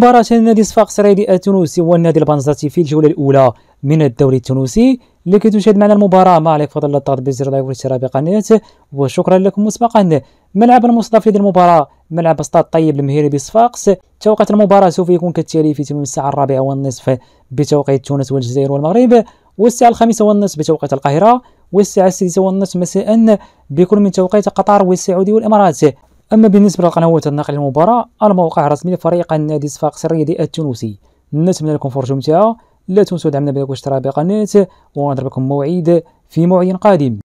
مباراة النادي صفاقس السرايدي التونسي والنادي البنزرتي في الجولة الأولى من الدوري التونسي اللي كتشاهد معنا المباراة ما عليك فضل الضغط بزر لايك والاشتراك بقناة وشكرا لكم مسبقا ملعب المصطفى ديال المباراة ملعب استاد طيب المهيري بصفاقس توقيت المباراة سوف يكون كالتالي في تمام الساعة الرابعة والنصف بتوقيت تونس والجزائر والمغرب والساعة الخامسة والنصف بتوقيت القاهرة والساعة السادسة والنصف مساء بكل من توقيت قطر والسعودية والإمارات أما بالنسبة لقنوات النقل المباراة الموقع الرسمي لفريق النادي صفاقس الرياضي التونسي نتمنى لكم فرجة ممتعة لا تنسوا دعمنا بلايك واشتراك بقناة ونضرب لكم موعد في موعد قادم